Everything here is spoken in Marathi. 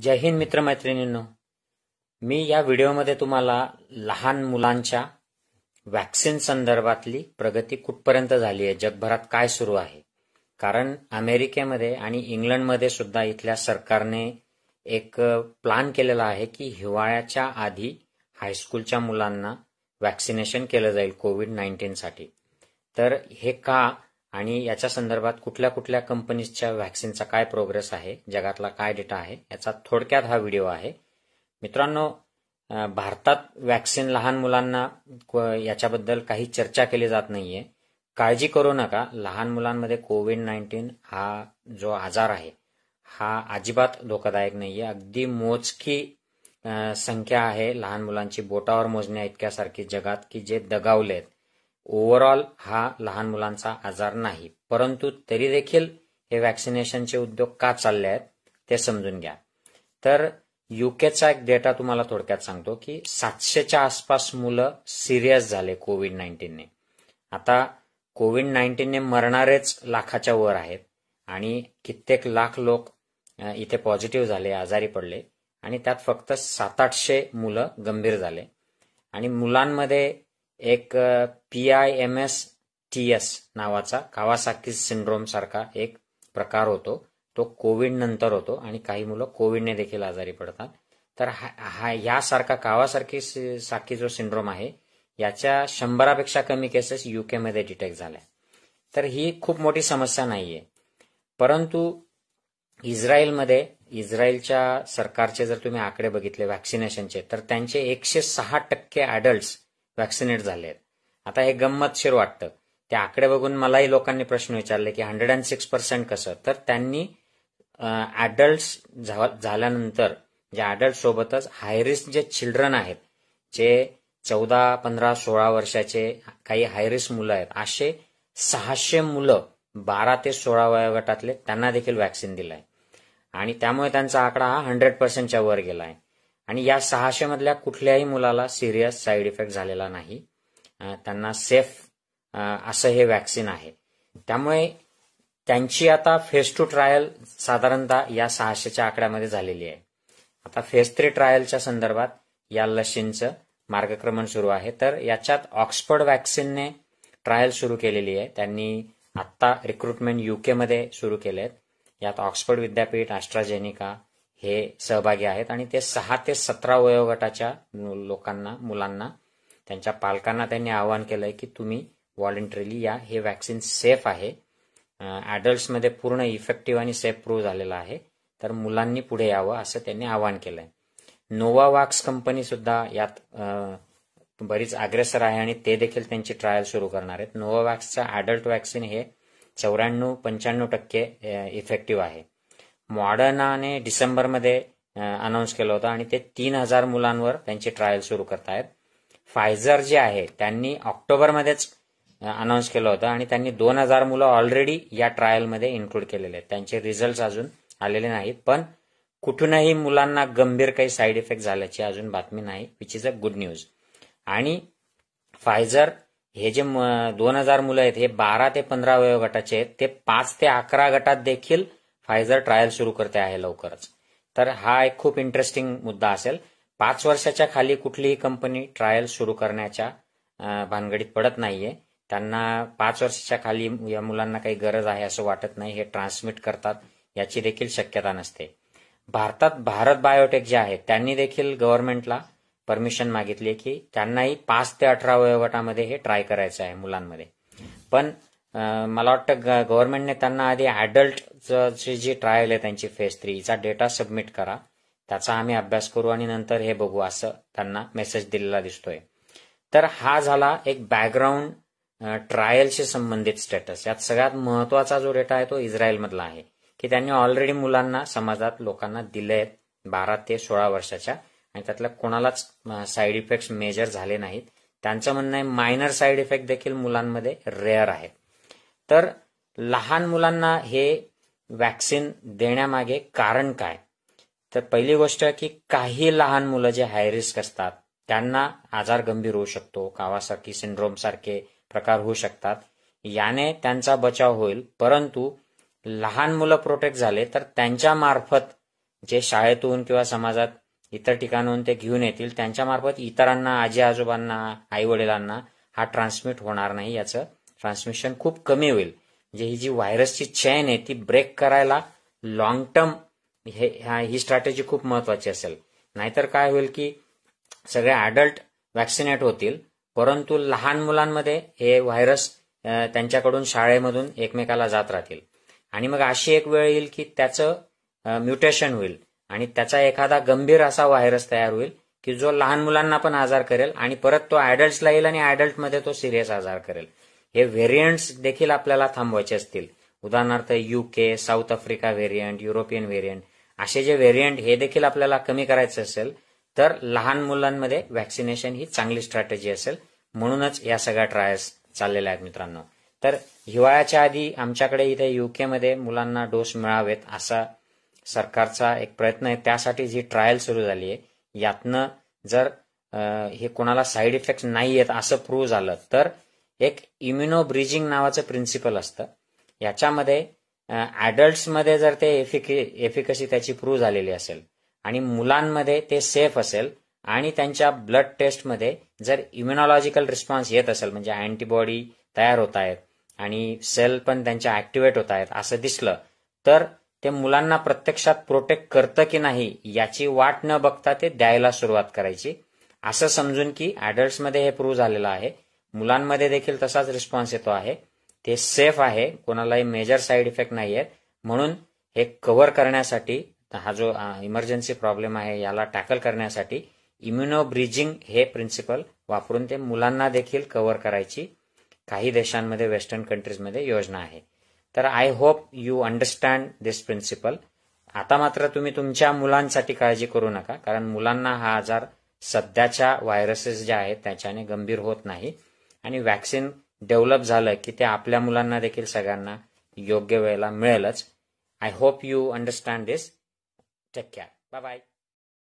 जय हिंद मित्रमैत्रिणींनो मी या व्हिडिओमध्ये तुम्हाला लहान मुलांच्या वॅक्सिन संदर्भातली प्रगती कुठपर्यंत झाली आहे जगभरात काय सुरू आहे कारण अमेरिकेमध्ये आणि इंग्लंडमध्ये सुद्धा इथल्या सरकारने एक प्लान केलेला आहे की हिवाळ्याच्या आधी हायस्कूलच्या मुलांना वॅक्सिनेशन केलं जाईल कोविड नाईन्टीनसाठी तर हे का आणि याच्या संदर्भात कुठल्या कुठल्या कंपनीजच्या व्हॅक्सिनचा काय प्रोग्रेस आहे जगातला काय डेटा आहे याचा थोडक्यात हा व्हिडिओ आहे मित्रांनो भारतात व्हॅक्सिन लहान मुलांना याच्याबद्दल काही चर्चा केली जात नाहीये काळजी करू नका लहान मुलांमध्ये कोविड नाईन्टीन हा जो आजार आहे हा अजिबात धोकादायक नाहीये अगदी मोजकी संख्या आहे लहान मुलांची बोटावर मोजण्या इतक्यासारखी जगात की जे दगावलेत ओव्हरऑल हा लहान मुलांचा आजार नाही परंतु तरी देखील हे वॅक्सिनेशनचे उद्योग का चालले आहेत ते समजून घ्या तर युकेचा एक डेटा तुम्हाला थोडक्यात सांगतो की सातशेच्या आसपास मुलं सिरियस झाले कोविड नाईन्टीनने आता कोविड नाईन्टीनने मरणारेच लाखाच्या वर आहेत आणि कित्येक लाख लोक इथे पॉझिटिव्ह झाले आजारी पडले आणि त्यात फक्त सात आठशे मुलं गंभीर झाले आणि मुलांमध्ये एक P I M S T S नावाचा कावासाकी सिंड्रोम सारखा एक प्रकार होतो तो कोविड नंतर होतो आणि काही मुलं कोविडने देखील आजारी पडतात तर हा यासारखा कावासारखी साखी जो सिंड्रोम आहे याच्या शंभरापेक्षा कमी केसेस युकेमध्ये डिटेक्ट झाल्या तर ही खूप मोठी समस्या नाहीये परंतु इस्रायलमध्ये इस्रायलच्या सरकारचे जर तुम्ही आकडे बघितले व्हॅक्सिनेशनचे तर त्यांचे एकशे सहा टक्के अडल्ट्स वॅक्सिनेट झाले आहेत आता हे गंमतशीर वाटतं ते आकडे बघून मलाही लोकांनी प्रश्न विचारले की हंड्रेड अँड सिक्स पर्सेंट कसं तर त्यांनी ॲडल्ट झाल्यानंतर जे ॲडल्ट सोबतच हायरिस्क जे चिल्ड्रन आहेत जे चौदा पंधरा सोळा वर्षाचे काही हायरिस्क मुलं आहेत असे सहाशे मुलं बारा ते सोळा वयोगटातले त्यांना देखील व्हॅक्सिन दिलं आणि त्यामुळे त्यांचा आकडा हा हंड्रेड पर्सेंटच्या वर गेला आहे आणि या सहाशे मधल्या कुठल्याही मुलाला सिरियस साईड इफेक्ट झालेला नाही त्यांना सेफ असं हे वॅक्सिन आहे त्यामुळे त्यांची आता फेज टू ट्रायल साधारणतः या सहाशेच्या आकड्यामध्ये झालेली आहे आता फेज थ्री ट्रायलच्या संदर्भात या लशींचं मार्गक्रमण सुरू आहे तर याच्यात ऑक्सफर्ड वॅक्सिनने ट्रायल सुरू केलेली आहे त्यांनी आत्ता रिक्रुटमेंट युकेमध्ये सुरू केले आहेत यात ऑक्सफर्ड विद्यापीठ आस्ट्राजेनिका हे सहभागी आहेत आणि ते सहा ते सतरा वयोगटाच्या लोकांना मुलांना त्यांच्या पालकांना त्यांनी आवाहन केलंय आहे की तुम्ही व्हॉलेंटरीली या हे वॅक्सिन सेफ आहे ॲडल्ट्समध्ये पूर्ण इफेक्टिव्ह आणि सेफ प्रूव्ह झालेला आहे तर मुलांनी पुढे यावं असं त्यांनी आवाहन केलंय आहे वॅक्स सुद्धा कंपनीसुद्धा यात बरीच अग्रेसर आहे आणि ते देखील त्यांची ट्रायल सुरू करणार आहेत नोवा वॅक्सचं ॲडल्ट वॅक्सिन हे चौऱ्याण्णव पंच्याण्णव टक्के इफेक्टिव्ह आहे मॉडर्नाने डिसेंबरमध्ये अनाऊन्स केलं होतं आणि ते तीन हजार मुलांवर त्यांचे ट्रायल सुरू करतायत फायझर जे आहे त्यांनी ऑक्टोबरमध्येच अनाऊन्स केलं होतं आणि त्यांनी दोन हजार मुलं ऑलरेडी या ट्रायलमध्ये इन्क्लूड केलेले आहेत त्यांचे रिझल्ट अजून आलेले नाहीत पण कुठूनही मुलांना गंभीर काही साईड इफेक्ट झाल्याची अजून बातमी नाही which is a good news आणि फायझर हे जे दोन हजार मुलं आहेत हे बारा ते पंधरा वयोगटाचे आहेत ते पाच ते अकरा गटात देखील फायझर ट्रायल सुरू करते आहे लवकरच तर हा एक खूप इंटरेस्टिंग मुद्दा असेल पाच वर्षाच्या खाली कुठलीही कंपनी ट्रायल सुरू करण्याच्या भानगडीत पडत नाहीये त्यांना पाच वर्षाच्या खाली या मुलांना काही गरज आहे असं वाटत नाही हे ट्रान्समिट करतात याची देखील शक्यता नसते भारतात भारत बायोटेक जे आहे त्यांनी देखील गव्हर्नमेंटला परमिशन मागितली की त्यांनाही पाच ते अठरा वयोगटामध्ये हे ट्राय करायचं आहे मुलांमध्ये पण मला वाटतं गव्हर्नमेंटने त्यांना आधी ॲडल्टची जी ट्रायल आहे त्यांची फेज थ्रीचा डेटा सबमिट करा त्याचा आम्ही अभ्यास करू आणि नंतर हे बघू असं त्यांना मेसेज दिलेला दिसतोय तर हा झाला एक बॅकग्राऊंड ट्रायलशी संबंधित स्टेटस यात सगळ्यात महत्वाचा जो डेटा आहे तो इस्रायलमधला आहे की त्यांनी ऑलरेडी मुलांना समाजात लोकांना दिले आहेत बारा ते सोळा वर्षाच्या आणि त्यातल्या कोणालाच साईड इफेक्ट्स मेजर झाले नाहीत त्यांचं म्हणणं आहे मायनर साईड इफेक्ट देखील मुलांमध्ये रेअर आहेत तर लहान मुलांना हे वॅक्सिन देण्यामागे कारण काय तर पहिली गोष्ट की काही लहान मुलं जे हाय रिस्क असतात त्यांना आजार गंभीर होऊ शकतो कावासारखी सिंड्रोम सारखे प्रकार होऊ शकतात याने त्यांचा बचाव होईल परंतु लहान मुलं प्रोटेक्ट झाले तर त्यांच्या मार्फत जे शाळेतून किंवा समाजात इतर ठिकाणहून ते घेऊन येतील त्यांच्यामार्फत इतरांना आजी आजोबांना आई वडिलांना हा ट्रान्समिट होणार नाही याचं ट्रान्समिशन खूप कमी होईल म्हणजे ही जी व्हायरसची चेन आहे ती ब्रेक करायला लॉंग टर्म हे ही स्ट्रॅटेजी खूप महत्वाची असेल नाहीतर काय होईल की सगळे अडल्ट वॅक्सिनेट होतील परंतु लहान मुलांमध्ये हे व्हायरस त्यांच्याकडून शाळेमधून एकमेकाला जात राहतील आणि मग अशी एक वेळ येईल की त्याचं म्युटेशन होईल आणि त्याचा एखादा गंभीर असा व्हायरस तयार होईल की जो लहान मुलांना पण आजार करेल आणि परत तो अॅडल्टला येईल आणि अॅडल्टमध्ये तो सिरियस आजार करेल हे व्हेरियंट्स देखील आपल्याला थांबवायचे असतील उदाहरणार्थ UK South Africa variant European variant असे जे व्हेरियंट हे देखील आपल्याला कमी करायचे असेल तर लहान मुलांमध्ये व्हॅक्सिनेशन ही चांगली स्ट्रॅटेजी असेल म्हणूनच या सगळ्या ट्रायल्स चाललेल्या आहेत मित्रांनो तर हिवाळ्याच्या आधी आमच्याकडे इथे युकेमध्ये मुलांना डोस मिळावेत असा सरकारचा एक प्रयत्न आहे त्यासाठी जी ट्रायल सुरू झाली आहे यातनं जर हे कोणाला साईड इफेक्ट नाही आहेत असं प्रूव्ह झालं तर एक इम्युनो ब्रिजिंग नावाचं प्रिन्सिपल असतं याच्यामध्ये मध्ये जर ते एफिके एफिकसी त्याची प्रूव्ह झालेली असेल आणि मुलांमध्ये ते सेफ असेल आणि त्यांच्या ब्लड टेस्टमध्ये जर इम्युनॉलॉजिकल रिस्पॉन्स येत असेल म्हणजे अँटीबॉडी तयार होत आहेत आणि सेल पण त्यांच्या ऍक्टिव्हेट होत आहेत असं दिसलं तर ते मुलांना प्रत्यक्षात प्रोटेक्ट करतं की नाही याची वाट न बघता ते द्यायला सुरुवात करायची असं समजून की मध्ये हे प्रूव्ह झालेलं आहे मुलांमध्ये देखील तसाच रिस्पॉन्स येतो आहे ते सेफ आहे कोणालाही मेजर साईड इफेक्ट नाही आहेत म्हणून हे कव्हर करण्यासाठी हा जो इमर्जन्सी प्रॉब्लेम आहे याला टॅकल करण्यासाठी इम्युनो ब्रिजिंग हे प्रिन्सिपल वापरून ते मुलांना देखील कव्हर करायची काही देशांमध्ये वेस्टर्न कंट्रीजमध्ये योजना आहे तर I hope you understand this principle आता मात्र तुम्ही तुमच्या मुलांसाठी काळजी करू नका कारण मुलांना हा आजार सध्याच्या व्हायरसेस ज्या आहेत त्याच्याने गंभीर होत नाही आणि वॅक्सिन डेव्हलप झालं की ते आपल्या मुलांना देखील सगळ्यांना योग्य वेळेला मिळेलच I hope you understand this take care bye bye